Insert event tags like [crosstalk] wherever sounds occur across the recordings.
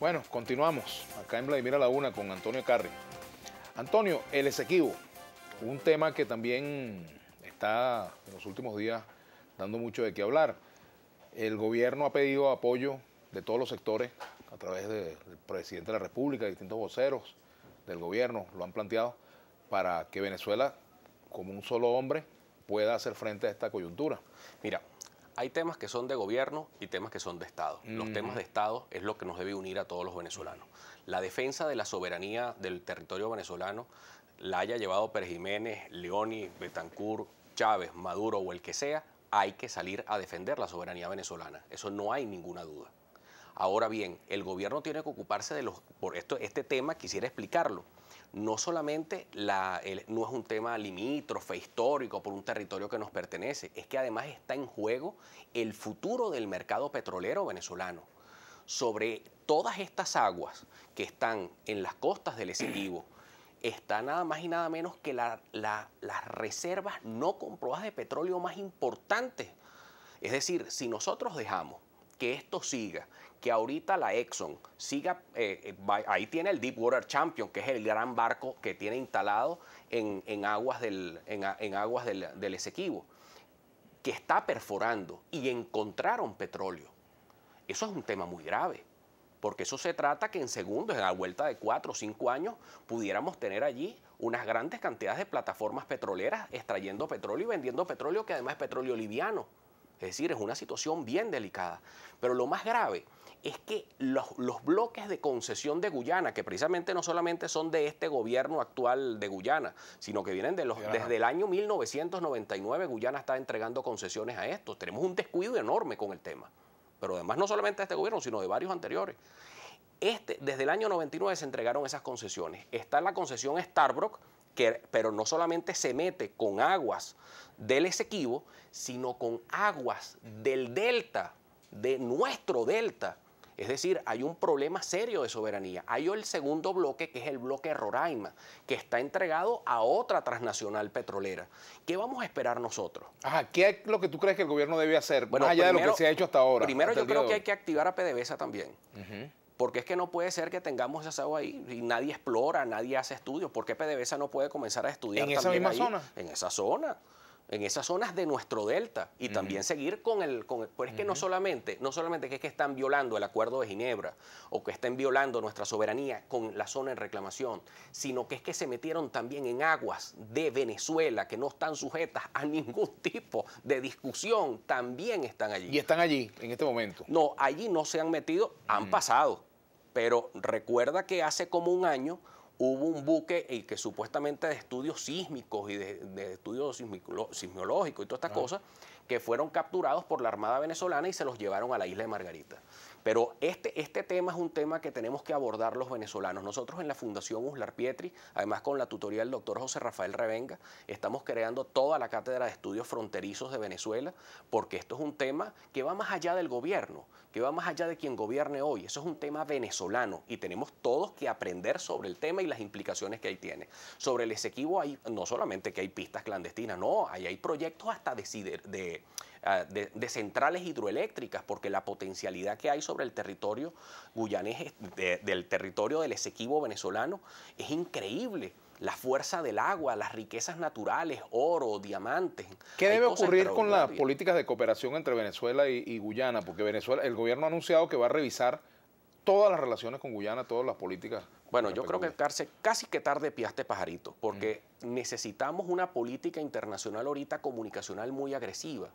Bueno, continuamos acá en Vladimir a la Una con Antonio Carri. Antonio, el Esequibo, un tema que también está en los últimos días dando mucho de qué hablar. El gobierno ha pedido apoyo de todos los sectores a través del presidente de la República, distintos voceros del gobierno lo han planteado para que Venezuela, como un solo hombre, pueda hacer frente a esta coyuntura. Mira, hay temas que son de gobierno y temas que son de Estado. Los mm. temas de Estado es lo que nos debe unir a todos los venezolanos. La defensa de la soberanía del territorio venezolano la haya llevado Pérez Jiménez, Leoni, Betancourt, Chávez, Maduro o el que sea, hay que salir a defender la soberanía venezolana. Eso no hay ninguna duda. Ahora bien, el gobierno tiene que ocuparse de los... Por esto, este tema quisiera explicarlo no solamente no es un tema limítrofe, histórico, por un territorio que nos pertenece, es que además está en juego el futuro del mercado petrolero venezolano. Sobre todas estas aguas que están en las costas del Esequibo, está nada más y nada menos que las reservas no comprobadas de petróleo más importantes. Es decir, si nosotros dejamos que esto siga, que ahorita la Exxon siga, eh, eh, ahí tiene el Deepwater Champion, que es el gran barco que tiene instalado en, aguas, del, aguas del, del Esequibo, que está perforando y encontraron petróleo. Eso es un tema muy grave porque eso se trata que en segundos, en la vuelta de cuatro o cinco años, pudiéramos tener allí unas grandes cantidades de plataformas petroleras extrayendo petróleo y vendiendo petróleo que además es petróleo liviano. Es decir, es una situación bien delicada. Pero lo más grave es que los, bloques de concesión de Guyana, que precisamente no solamente son de este gobierno actual de Guyana, sino que vienen de los, desde el año 1999 Guyana está entregando concesiones a estos. Tenemos un descuido enorme con el tema, pero además no solamente de este gobierno, sino de varios anteriores. Este, desde el año 99 se entregaron esas concesiones. Está la concesión Starbrook, que, pero no solamente se mete con aguas del Esequibo, sino con aguas del delta, de nuestro delta es decir, hay un problema serio de soberanía. Hay el segundo bloque, que es el bloque Roraima, que está entregado a otra transnacional petrolera. ¿Qué vamos a esperar nosotros? Ajá, ¿qué es lo que tú crees que el gobierno debe hacer, bueno, más allá de lo que se ha hecho hasta ahora? Primero yo creo que hay que activar a PDVSA también. Porque es que no puede ser que tengamos esa agua ahí y nadie explora, nadie hace estudios. ¿Por qué PDVSA no puede comenzar a estudiar? En esa misma zona. En esa zona en esas zonas de nuestro delta y también seguir con el, con es que no solamente, no solamente que es que están violando el acuerdo de Ginebra o que estén violando nuestra soberanía con la zona en reclamación, sino que es que se metieron también en aguas de Venezuela que no están sujetas a ningún tipo de discusión, también están allí. Y están allí en este momento. No, allí no se han metido, han pasado, pero recuerda que hace como un año hubo un buque y eh, que supuestamente de estudios sísmicos y de, estudios sismológicos y todas estas cosas, que fueron capturados por la Armada venezolana y se los llevaron a la isla de Margarita. Pero este, este tema es un tema que tenemos que abordar los venezolanos. Nosotros en la Fundación Uslar Pietri, además con la tutoría del doctor José Rafael Revenga, estamos creando toda la cátedra de estudios fronterizos de Venezuela, porque esto es un tema que va más allá del gobierno, que va más allá de quien gobierne hoy. Eso es un tema venezolano y tenemos todos que aprender sobre el tema las implicaciones que ahí tiene. Sobre el Esequibo hay no solamente que hay pistas clandestinas, no, ahí hay proyectos hasta de, ah, centrales hidroeléctricas, porque la potencialidad que hay sobre el territorio guyanés, del territorio del Esequibo venezolano, es increíble la fuerza del agua, las riquezas naturales, oro, diamantes. ¿Qué debe ocurrir con las políticas de cooperación entre Venezuela y, y, Guyana? Porque Venezuela, el gobierno ha anunciado que va a revisar todas las relaciones con Guyana, todas las políticas. Bueno, yo creo que casi, casi que tarde piaste pajarito, porque necesitamos una política internacional ahorita comunicacional muy agresiva.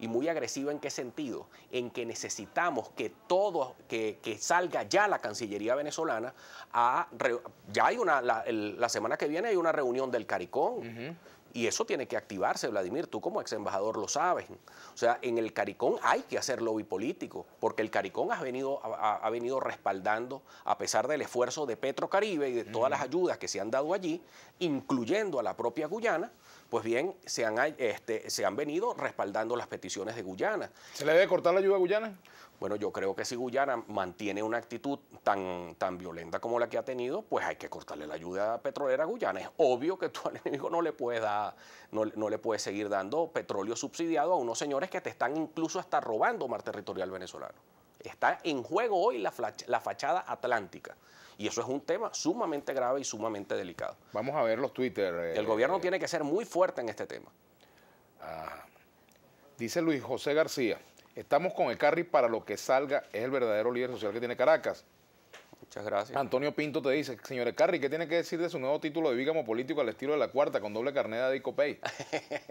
¿Y muy agresiva en qué sentido? En que necesitamos que todo, que, salga ya la Cancillería venezolana a... ya hay una, la, semana que viene hay una reunión del CARICOM. Y eso tiene que activarse, Vladimir. Tú como ex embajador lo sabes. O sea, en el Caricón hay que hacer lobby político, porque el Caricón ha venido, ha, venido respaldando, a pesar del esfuerzo de Petro Caribe y de todas las ayudas que se han dado allí, incluyendo a la propia Guyana, pues bien, se han, eh, este, se han venido respaldando las peticiones de Guyana. ¿Se le debe cortar la ayuda a Guyana? Bueno, yo creo que si Guyana mantiene una actitud tan, tan violenta como la que ha tenido, pues hay que cortarle la ayuda petrolera a Guyana. Es obvio que tu [laughs] enemigo no le puede no le puede seguir dando petróleo subsidiado a unos señores que te están incluso hasta robando mar territorial venezolano. Está en juego hoy la, la fachada atlántica. Y eso es un tema sumamente grave y sumamente delicado. Vamos a ver los Twitter. Eh, el gobierno eh, tiene que ser muy fuerte en este tema. Ah. dice Luis José García, estamos con el Carri para lo que salga, es el verdadero líder social que tiene Caracas gracias. Antonio Pinto te dice, señores Carri, ¿qué tiene que decir de su nuevo título de bigamo político al estilo de la cuarta con doble carnada de Icopey?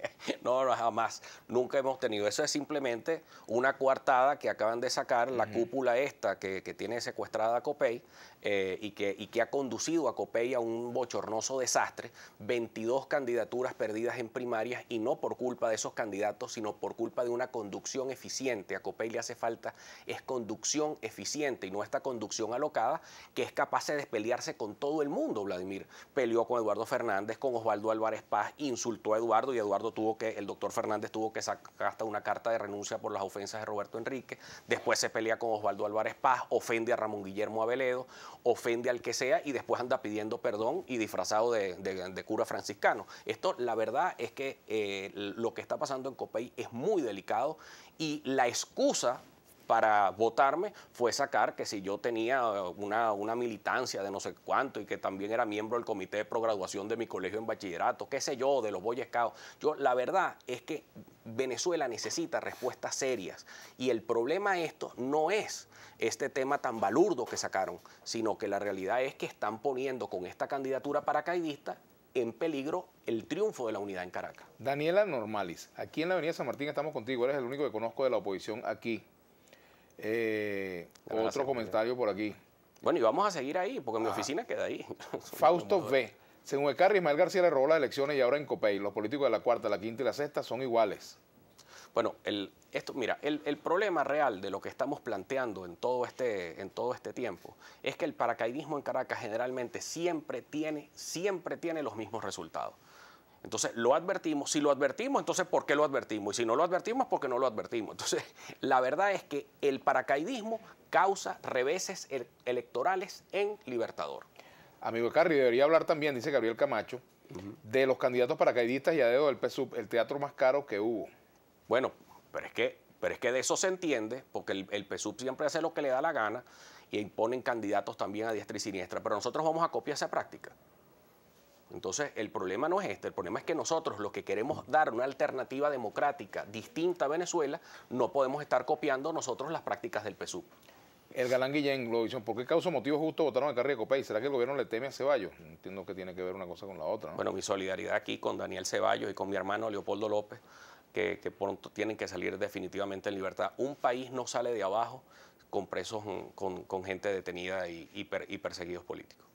[laughs] no, no, jamás. Nunca hemos tenido. Eso es simplemente una coartada que acaban de sacar la cúpula esta que, tiene secuestrada a Copey eh, y, que, y que ha conducido a Copey a un bochornoso desastre. 22 candidaturas perdidas en primarias y no por culpa de esos candidatos, sino por culpa de una conducción eficiente. A Copey le hace falta es conducción eficiente y no esta conducción alocada que es capaz de pelearse con todo el mundo, Vladimir. Peleó con Eduardo Fernández, con Osvaldo Álvarez Paz, insultó a Eduardo y Eduardo tuvo que, el doctor Fernández tuvo que sacar hasta una carta de renuncia por las ofensas de Roberto Enrique. Después se pelea con Osvaldo Álvarez Paz, ofende a Ramón Guillermo Aveledo, ofende al que sea y después anda pidiendo perdón y disfrazado de, cura franciscano. Esto, la verdad, es que eh, lo que está pasando en Copey es muy delicado y la excusa para votarme fue sacar que si yo tenía eh, una, militancia de no sé cuánto y que también era miembro del comité de prograduación de mi colegio en bachillerato, qué sé yo, de los boyes Yo, la verdad es que Venezuela necesita respuestas serias y el problema esto no es este tema tan balurdo que sacaron, sino que la realidad es que están poniendo con esta candidatura paracaidista en peligro el triunfo de la unidad en Caracas. Daniela Normalis, aquí en la Avenida San Martín estamos contigo, eres el único que conozco de la oposición aquí. Eh, otro comentario por aquí. Bueno, y vamos a seguir ahí, porque mi oficina queda ahí. Fausto [laughs] V. Según Ecarri y Ismael García le robó las elecciones y ahora en Copey. Los políticos de la cuarta, la quinta y la sexta son iguales. Bueno, el, esto, mira, el, problema real de lo que estamos planteando en todo, este, en todo este tiempo es que el paracaidismo en Caracas generalmente siempre tiene, siempre tiene los mismos resultados. Entonces, lo advertimos. Si lo advertimos, entonces, ¿por qué lo advertimos? Y si no lo advertimos, ¿por qué no lo advertimos? Entonces, [laughs] la verdad es que el paracaidismo causa reveses electorales en Libertador. Amigo Carri, debería hablar también, dice Gabriel Camacho, de los candidatos paracaidistas y a dedo del PSUV, el teatro más caro que hubo. Bueno, pero es que, pero es que de eso se entiende, porque el, el PSUV siempre hace lo que le da la gana y imponen candidatos también a diestra y siniestra. Pero nosotros vamos a copiar esa práctica. Entonces, el problema no es este, el problema es que nosotros, los que queremos dar una alternativa democrática distinta a Venezuela, no podemos estar copiando nosotros las prácticas del PSUV. El Galán Guillén, lo ¿por qué causa motivo justo votaron a de Copay? ¿Será que el gobierno le teme a Ceballos? Entiendo que tiene que ver una cosa con la otra. Bueno, mi solidaridad aquí con Daniel Ceballos y con mi hermano Leopoldo López, que, pronto tienen que salir definitivamente en libertad. Un país no sale de abajo con presos, con, gente detenida y perseguidos políticos.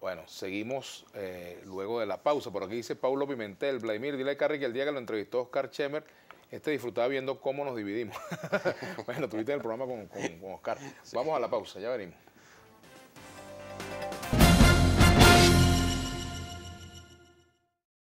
Bueno, seguimos eh, luego de la pausa. Por aquí dice Paulo Pimentel, Vladimir, dile a Carrie que el día que lo entrevistó Oscar Chemer, este disfrutaba viendo cómo nos dividimos. [laughs] bueno, tuviste el programa con, Oscar. Vamos a la pausa, ya venimos.